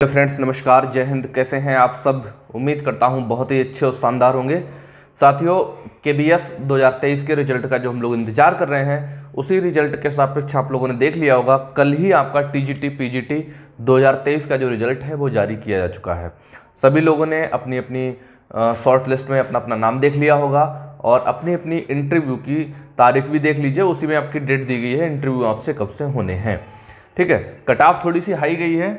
तो फ्रेंड्स नमस्कार जय हिंद कैसे हैं आप सब उम्मीद करता हूं बहुत ही अच्छे और शानदार होंगे साथियों के बी एस दो के रिजल्ट का जो हम लोग इंतजार कर रहे हैं उसी रिजल्ट के सापेक्ष आप लोगों ने देख लिया होगा कल ही आपका T G T P G T दो का जो रिजल्ट है वो जारी किया जा चुका है सभी लोगों ने अपनी अपनी शॉर्ट लिस्ट में अपना अपना नाम देख लिया होगा और अपनी अपनी इंटरव्यू की तारीख भी देख लीजिए उसी में आपकी डेट दी गई है इंटरव्यू आपसे कब से होने हैं ठीक है कट ऑफ थोड़ी सी हाई गई है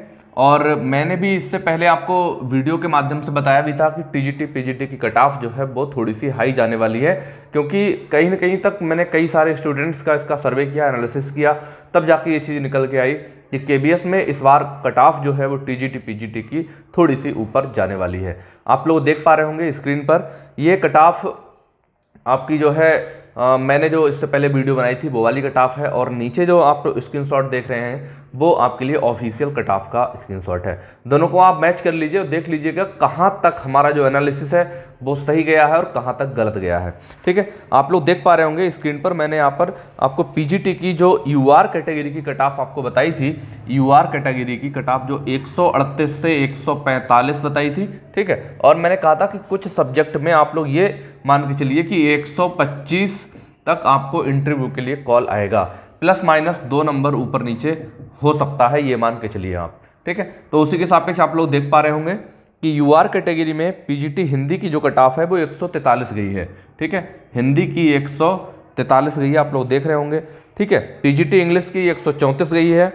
और मैंने भी इससे पहले आपको वीडियो के माध्यम से बताया भी था कि टीजीटी पीजीटी की कट ऑफ जो है वो थोड़ी सी हाई जाने वाली है क्योंकि कहीं ना कहीं तक मैंने कई सारे स्टूडेंट्स का इसका सर्वे किया एनालिसिस किया तब जाके ये चीज़ निकल के आई कि के में इस बार कट ऑफ जो है वो टी जी की थोड़ी सी ऊपर जाने वाली है आप लोग देख पा रहे होंगे स्क्रीन पर ये कट ऑफ आपकी जो है आ, मैंने जो इससे पहले वीडियो बनाई थी वो वाली कट ऑफ है और नीचे जो आप शॉट देख रहे हैं वो आपके लिए ऑफिशियल कट ऑफ का शॉट है दोनों को आप मैच कर लीजिए और देख लीजिएगा कहाँ तक हमारा जो एनालिसिस है वो सही गया है और कहाँ तक गलत गया है ठीक है आप लोग देख पा रहे होंगे स्क्रीन पर मैंने यहाँ पर आपको पी की जो यू कैटेगरी की कट ऑफ आपको बताई थी यू कैटेगरी की कट ऑफ जो एक से एक बताई थी ठीक है और मैंने कहा था कि कुछ सब्जेक्ट में आप लोग ये मान के चलिए कि 125 तक आपको इंटरव्यू के लिए कॉल आएगा प्लस माइनस दो नंबर ऊपर नीचे हो सकता है ये मान के चलिए आप ठीक है तो उसी के सापेक्ष आप लोग देख पा रहे होंगे कि यू आर कैटेगरी में पी हिंदी की जो कट ऑफ है वो 143 गई है ठीक है हिंदी की 143 गई है आप लोग देख रहे होंगे ठीक है टी इंग्लिश की एक गई है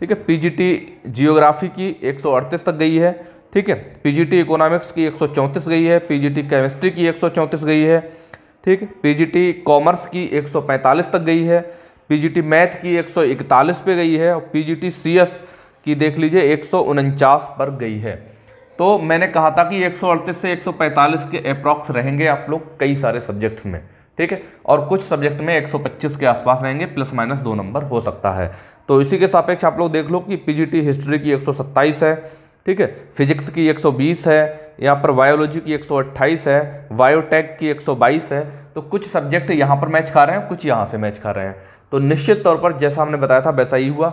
ठीक है टी जियोग्राफी की एक तक गई है ठीक है पीजीटी इकोनॉमिक्स की 134 गई है पीजीटी केमिस्ट्री की 134 गई है ठीक पीजीटी कॉमर्स की 145 तक गई है पीजीटी मैथ की 141 पे गई है और पीजीटी सीएस की देख लीजिए एक पर गई है तो मैंने कहा था कि एक से 145 के अप्रॉक्स रहेंगे आप लोग कई सारे सब्जेक्ट्स में ठीक है और कुछ सब्जेक्ट में 125 के आसपास रहेंगे प्लस माइनस दो नंबर हो सकता है तो इसी के सापेक्ष आप लोग देख लो कि पीजीटी हिस्ट्री की 127 है ठीक है फिजिक्स की 120 है यहाँ पर बायोलॉजी की 128 है बायोटेक की 122 है तो कुछ सब्जेक्ट यहाँ पर मैच खा रहे हैं कुछ यहाँ से मैच खा रहे हैं तो निश्चित तौर पर जैसा हमने बताया था वैसा ही हुआ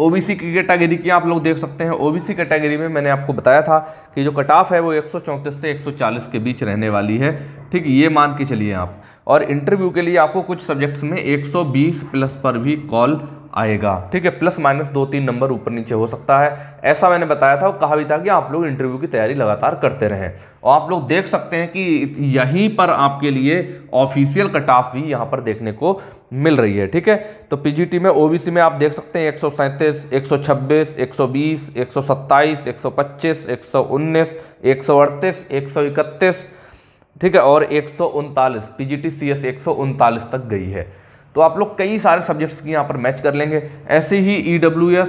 ओबीसी की कैटेगरी की आप लोग देख सकते हैं ओबीसी कैटेगरी में मैंने आपको बताया था कि जो कट ऑफ है वो एक से 140 के बीच रहने वाली है ठीक ये मान के चलिए आप और इंटरव्यू के लिए आपको कुछ सब्जेक्ट्स में 120 प्लस पर भी कॉल आएगा ठीक है प्लस माइनस दो तीन नंबर ऊपर नीचे हो सकता है ऐसा मैंने बताया था और कहा भी था कि आप लोग इंटरव्यू की तैयारी लगातार करते रहें और आप लोग देख सकते हैं कि यहीं पर आपके लिए ऑफिशियल कट ऑफ भी यहाँ पर देखने को मिल रही है ठीक है तो पीजीटी में ओबीसी में आप देख सकते हैं एक सौ सैंतीस एक सौ छब्बीस एक सौ बीस एक सौ सत्ताईस एक सौ पच्चीस एक सौ उन्नीस एक सौ अड़तीस एक सौ इकतीस ठीक है और एक सौ उनतालीस P G T C S एक सौ उनतालीस तक गई है तो आप लोग कई सारे सब्जेक्ट्स की यहाँ पर मैच कर लेंगे ऐसे ही ई e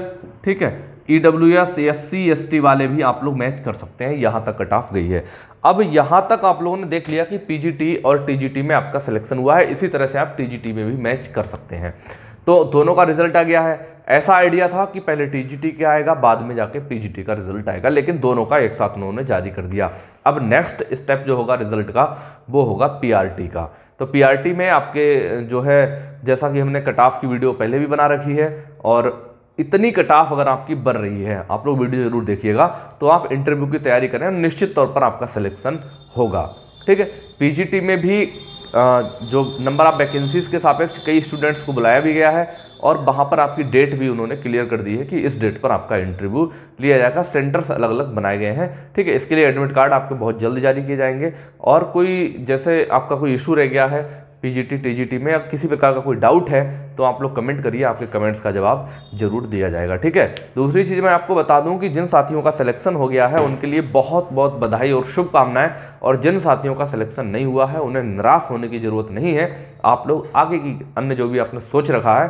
ठीक है E W S S C S T वाले भी आप लोग मैच कर सकते हैं यहाँ तक कट ऑफ गई है अब यहाँ तक आप लोगों ने देख लिया कि पी और टी में आपका सिलेक्शन हुआ है इसी तरह से आप टी में भी मैच कर सकते हैं तो दोनों का रिजल्ट आ गया है ऐसा आइडिया था कि पहले टी के आएगा बाद में जाके टी का रिजल्ट आएगा लेकिन दोनों का एक साथ उन्होंने जारी कर दिया अब नेक्स्ट स्टेप जो होगा रिजल्ट का वो होगा टी का तो टी में आपके जो है जैसा कि हमने कट ऑफ की वीडियो पहले भी बना रखी है और इतनी कट ऑफ अगर आपकी बढ़ रही है आप लोग वीडियो ज़रूर देखिएगा तो आप इंटरव्यू की तैयारी करें निश्चित तौर पर आपका सिलेक्शन होगा ठीक है टी में भी जो नंबर ऑफ़ वैकेंसीज़ के सापेक्ष कई स्टूडेंट्स को बुलाया भी गया है और वहाँ पर आपकी डेट भी उन्होंने क्लियर कर दी है कि इस डेट पर आपका इंटरव्यू लिया जाएगा सेंटर्स अलग अलग बनाए गए हैं ठीक है इसके लिए एडमिट कार्ड आपको बहुत जल्द जारी किए जाएंगे और कोई जैसे आपका कोई इशू रह गया है पीजीटी टीजीटी में या किसी प्रकार का कोई डाउट है तो आप लोग कमेंट करिए आपके कमेंट्स का जवाब जरूर दिया जाएगा ठीक है दूसरी चीज़ मैं आपको बता दूं कि जिन साथियों का सिलेक्शन हो गया है उनके लिए बहुत बहुत बधाई और शुभकामनाएं और जिन साथियों का सिलेक्शन नहीं हुआ है उन्हें निराश होने की ज़रूरत नहीं है आप लोग आगे की अन्य जो भी आपने सोच रखा है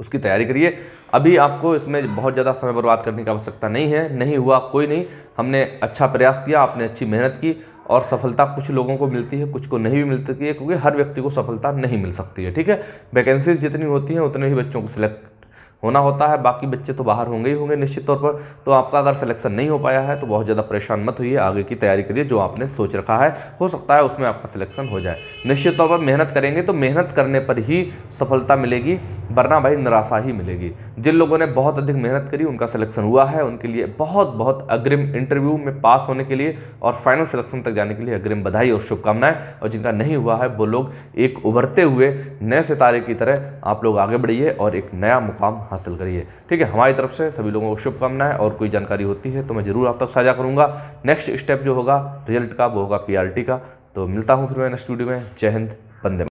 उसकी तैयारी करिए अभी आपको इसमें बहुत ज़्यादा समय बर्बाद करने की आवश्यकता नहीं है नहीं हुआ कोई नहीं हमने अच्छा प्रयास किया आपने अच्छी मेहनत की और सफलता कुछ लोगों को मिलती है कुछ को नहीं भी मिलती है क्योंकि हर व्यक्ति को सफलता नहीं मिल सकती है ठीक है वैकेंसीज जितनी होती हैं उतने ही बच्चों को सिलेक्ट होना होता है बाकी बच्चे तो बाहर होंगे ही होंगे निश्चित तौर पर तो आपका अगर सिलेक्शन नहीं हो पाया है तो बहुत ज़्यादा परेशान मत होइए आगे की तैयारी के लिए जो आपने सोच रखा है हो सकता है उसमें आपका सिलेक्शन हो जाए निश्चित तौर पर मेहनत करेंगे तो मेहनत करने पर ही सफलता मिलेगी वरना भाई निराशा ही मिलेगी जिन लोगों ने बहुत अधिक मेहनत करी उनका सिलेक्शन हुआ है उनके लिए बहुत बहुत अग्रिम इंटरव्यू में पास होने के लिए और फाइनल सिलेक्शन तक जाने के लिए अग्रिम बधाई और शुभकामनाएं और जिनका नहीं हुआ है वो लोग एक उभरते हुए नए सितारे की तरह आप लोग आगे बढ़िए और एक नया मुकाम हासिल करिए ठीक है हमारी तरफ से सभी लोगों को शुभकामनाएं और कोई जानकारी होती है तो मैं ज़रूर आप तक साझा करूंगा नेक्स्ट स्टेप जो होगा रिजल्ट का वो होगा पीआरटी का तो मिलता हूं फिर मैं नेक्स्ट वीडियो में जय हिंद बंदे